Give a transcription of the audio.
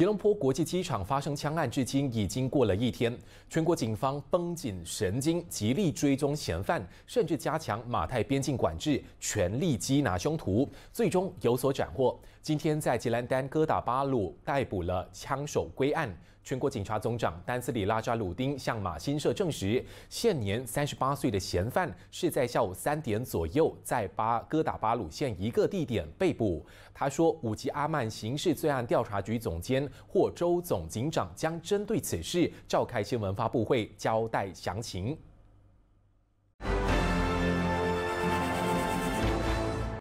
吉隆坡国际机场发生枪案，至今已经过了一天，全国警方绷紧神经，极力追踪嫌犯，甚至加强马泰边境管制，全力缉拿凶徒，最终有所斩获。今天在吉兰丹哥打巴鲁逮捕了枪手归案。全国警察总长丹斯里拉扎鲁丁向马新社证实，现年三十八岁的嫌犯是在下午三点左右在巴哥打巴鲁县一个地点被捕。他说，五级阿曼刑事罪案调查局总监或州总警长将针对此事召开新闻发布会，交代详情。